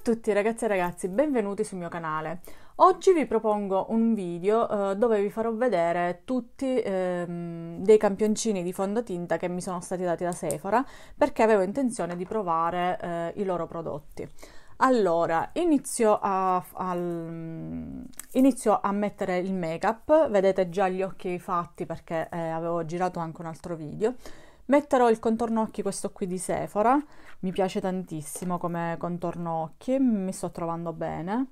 a tutti ragazzi e ragazzi, benvenuti sul mio canale. Oggi vi propongo un video eh, dove vi farò vedere tutti eh, dei campioncini di fondotinta che mi sono stati dati da Sephora perché avevo intenzione di provare eh, i loro prodotti. Allora, inizio a, al, inizio a mettere il make-up, vedete già gli occhi fatti perché eh, avevo girato anche un altro video. Metterò il contorno occhi questo qui di Sephora, mi piace tantissimo come contorno occhi, mi sto trovando bene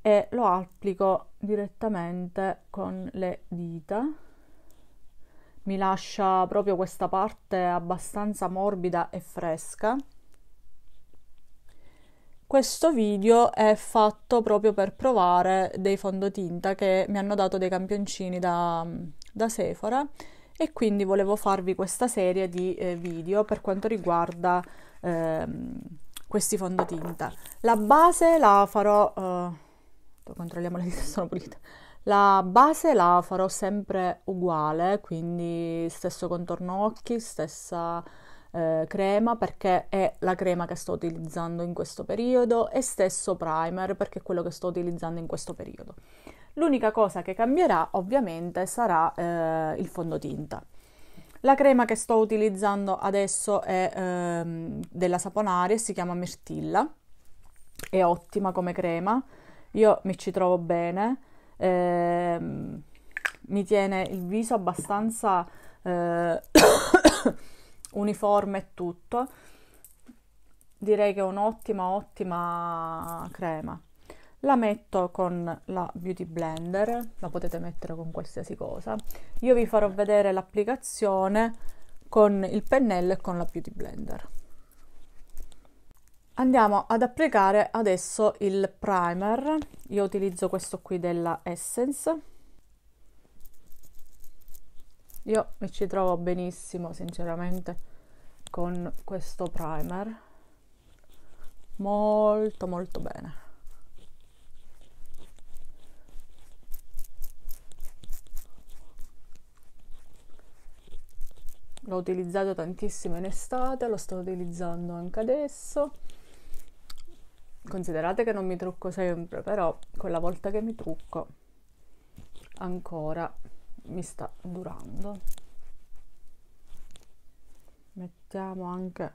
e lo applico direttamente con le dita. Mi lascia proprio questa parte abbastanza morbida e fresca. Questo video è fatto proprio per provare dei fondotinta che mi hanno dato dei campioncini da, da Sephora e quindi volevo farvi questa serie di eh, video per quanto riguarda ehm, questi fondotinta. La base la farò... Eh, controlliamo le dita sono pulite. La base la farò sempre uguale, quindi stesso contorno occhi, stessa eh, crema perché è la crema che sto utilizzando in questo periodo e stesso primer perché è quello che sto utilizzando in questo periodo. L'unica cosa che cambierà ovviamente sarà eh, il fondotinta. La crema che sto utilizzando adesso è ehm, della Saponari, si chiama Mirtilla, è ottima come crema, io mi ci trovo bene, ehm, mi tiene il viso abbastanza eh, uniforme e tutto, direi che è un'ottima, ottima crema la metto con la Beauty Blender, la potete mettere con qualsiasi cosa. Io vi farò vedere l'applicazione con il pennello e con la Beauty Blender. Andiamo ad applicare adesso il primer. Io utilizzo questo qui della Essence. Io mi ci trovo benissimo, sinceramente, con questo primer. Molto molto bene. l'ho utilizzato tantissimo in estate, lo sto utilizzando anche adesso. Considerate che non mi trucco sempre, però quella volta che mi trucco ancora mi sta durando. Mettiamo anche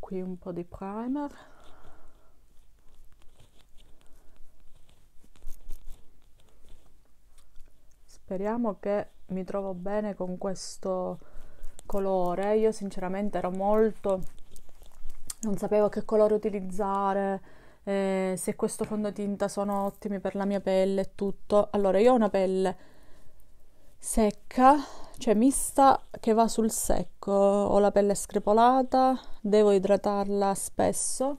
qui un po' di primer. Speriamo che mi trovo bene con questo colore, io sinceramente ero molto... non sapevo che colore utilizzare, eh, se questo fondotinta sono ottimi per la mia pelle e tutto. Allora, io ho una pelle secca, cioè mista che va sul secco, ho la pelle screpolata, devo idratarla spesso.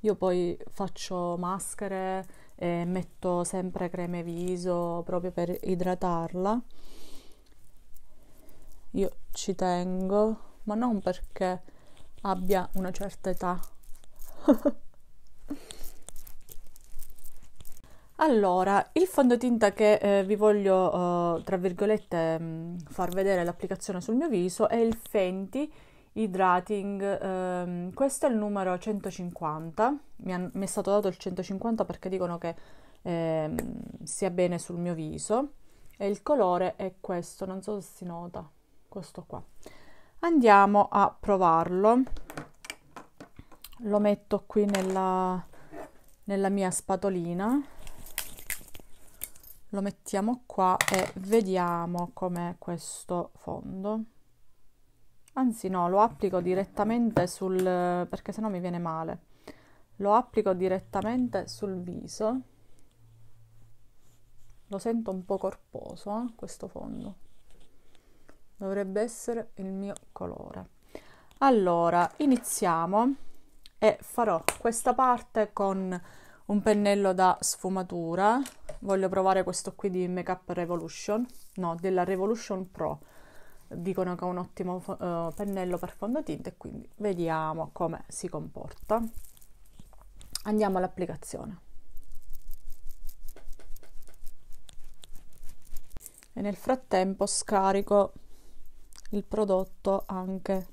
Io poi faccio maschere e metto sempre creme viso proprio per idratarla io ci tengo, ma non perché abbia una certa età. Allora, il fondotinta che eh, vi voglio, eh, tra virgolette, mh, mm, far vedere l'applicazione sul mio viso è il Fenty Hydrating, eh, questo è il numero 150, mi, han, mi, è stato dato il 150 perché dicono che ehm, sia bene sul mio viso e il colore è questo, non so se si nota questo qua andiamo a provarlo lo metto qui nella, nella mia spatolina lo mettiamo qua e vediamo com'è questo fondo anzi no lo applico direttamente sul perché sennò mi viene male lo applico direttamente sul viso lo sento un po' corposo eh, questo fondo dovrebbe essere il mio colore allora iniziamo e farò questa parte con un pennello da sfumatura voglio provare questo qui di make up revolution no della revolution pro dicono che è un ottimo uh, pennello per fondotinta e quindi vediamo come si comporta andiamo all'applicazione e nel frattempo scarico il prodotto anche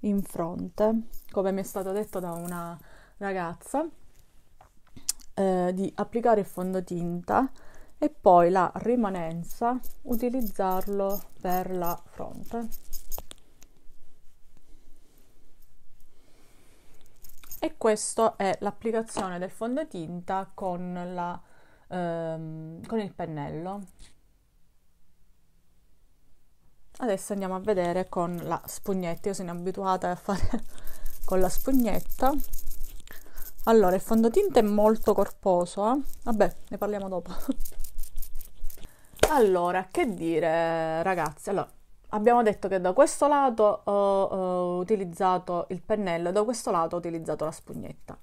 in fronte, come mi è stato detto da una ragazza, eh, di applicare il fondotinta e poi la rimanenza utilizzarlo per la fronte. E questa è l'applicazione del fondotinta con, la, ehm, con il pennello adesso andiamo a vedere con la spugnetta io sono abituata a fare con la spugnetta allora il fondotinta è molto corposo eh? vabbè ne parliamo dopo allora che dire ragazzi allora abbiamo detto che da questo lato ho, ho utilizzato il pennello e da questo lato ho utilizzato la spugnetta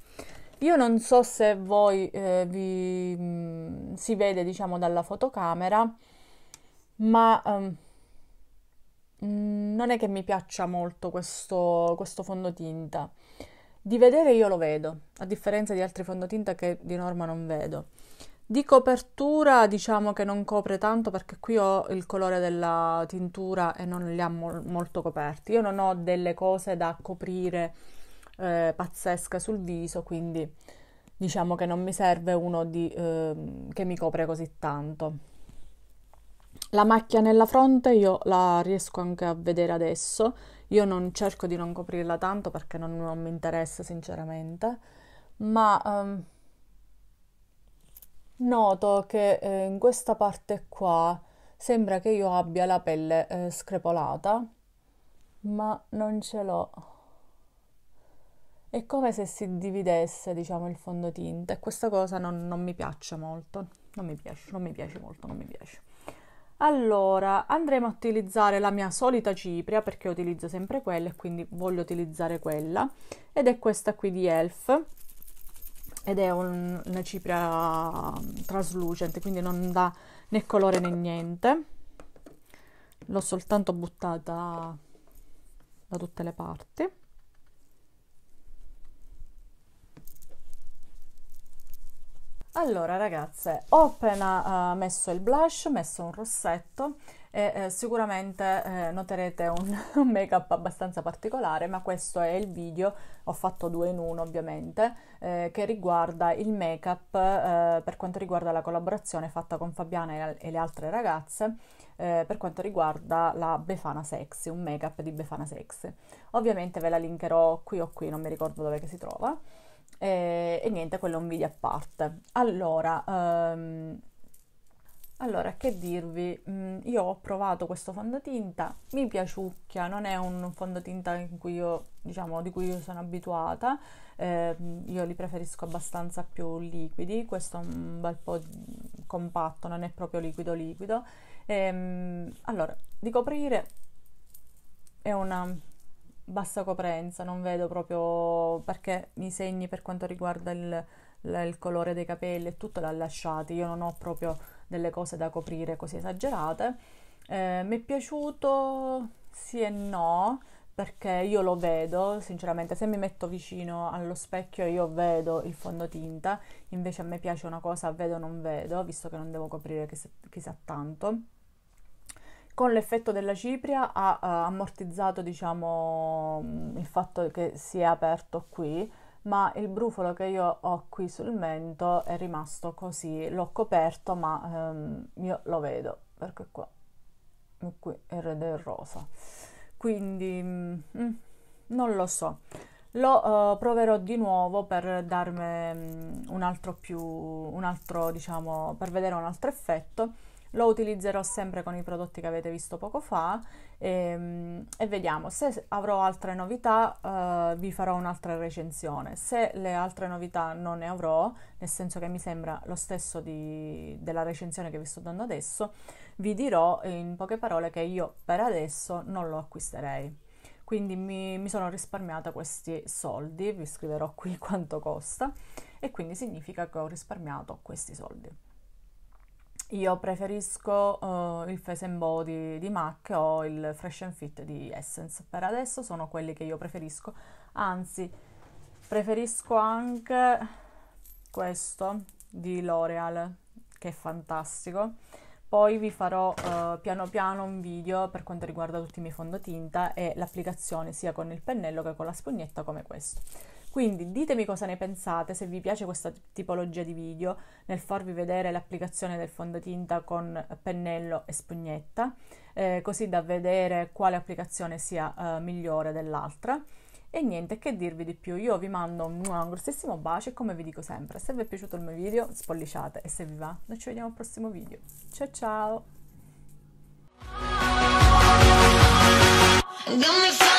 io non so se voi eh, vi, mh, mm, si vede diciamo dalla fotocamera ma um, Mm, non è che mi piaccia molto questo, questo fondotinta. Di vedere io lo vedo, a differenza di altri fondotinta che di norma non vedo. Di copertura diciamo che non copre tanto perché qui ho il colore della tintura e non li ha mol- molto coperti. Io non ho delle cose da coprire eh, pazzesche sul viso, quindi diciamo che non mi serve uno di, eh, che mi copre così tanto. La macchia nella fronte io la riesco anche a vedere adesso, io non cerco di non coprirla tanto perché non, non mi interessa sinceramente, ma um, noto che eh, in questa parte qua sembra che io abbia la pelle eh, screpolata, ma non ce l'ho. È come se si dividesse, diciamo, il fondotinta e questa cosa non, non mi piace molto, non mi piace, non mi piace molto, non mi piace. Allora, andremo a utilizzare la mia solita cipria perché utilizzo sempre quella e quindi voglio utilizzare quella. Ed è questa qui di ELF ed è un, una cipria mm, traslucente, quindi non dà né colore né niente. L'ho soltanto buttata da tutte le parti. Allora ragazze, ho appena uh, messo il blush, ho messo un rossetto e eh, sicuramente eh, noterete un, un make-up abbastanza particolare, ma questo è il video, ho fatto due in uno ovviamente, eh, che riguarda il make-up eh, per quanto riguarda la collaborazione fatta con Fabiana e, e le altre ragazze eh, per quanto riguarda la Befana Sexy, un make-up di Befana Sexy. Ovviamente ve la linkerò qui o qui, non mi ricordo dove si trova. E, eh, e, niente, quello è un video a parte. Allora, um, allora che dirvi? Mm, io ho provato questo fondotinta, mi piaciucchia, non è un fondotinta cui io, diciamo, di cui io sono abituata, eh, io li preferisco abbastanza più liquidi, questo è un bel po' compatto, non è proprio liquido liquido. E, ehm, allora, di coprire è una bassa coprenza, non vedo proprio perché mi segni per quanto riguarda il, il colore dei capelli e tutto l'ha lasciato, io non ho proprio delle cose da coprire così esagerate. Eh, mi è piaciuto sì e no, perché io lo vedo, sinceramente, se mi metto vicino allo specchio io vedo il fondotinta, invece a me piace una cosa, vedo non vedo, visto che non devo coprire chiss- chissà tanto con l'effetto della cipria ha, ha eh, ammortizzato diciamo, mm, il fatto che si è aperto qui, ma il brufolo che io ho qui sul mento è rimasto così, l'ho coperto, ma ehm, io lo vedo perché qua qui è il re del rosa. Quindi mm, mm non lo so. Lo uh, proverò di nuovo per darmi um, un altro più un altro, diciamo, per vedere un altro effetto lo utilizzerò sempre con i prodotti che avete visto poco fa e, ehm, e vediamo se avrò altre novità eh, vi farò un'altra recensione se le altre novità non ne avrò nel senso che mi sembra lo stesso di, della recensione che vi sto dando adesso vi dirò in poche parole che io per adesso non lo acquisterei quindi mi, mi, sono risparmiata questi soldi, vi scriverò qui quanto costa e quindi significa che ho risparmiato questi soldi. Io preferisco uh, il Face and Body di MAC o il Fresh and Fit di Essence. Per adesso sono quelli che io preferisco. Anzi, preferisco anche questo di L'Oreal, che è fantastico. Poi vi farò uh, piano piano un video per quanto riguarda tutti i miei fondotinta e l'applicazione sia con il pennello che con la spugnetta come questo. Quindi ditemi cosa ne pensate, se vi piace questa tipologia di video nel farvi vedere l'applicazione del fondotinta con pennello e spugnetta, eh, così da vedere quale applicazione sia eh, migliore dell'altra. E niente, che dirvi di più, io vi mando un, grossissimo bacio e come vi dico sempre, se vi è piaciuto il mio video spolliciate e se vi va, noi ci vediamo al prossimo video. Ciao ciao!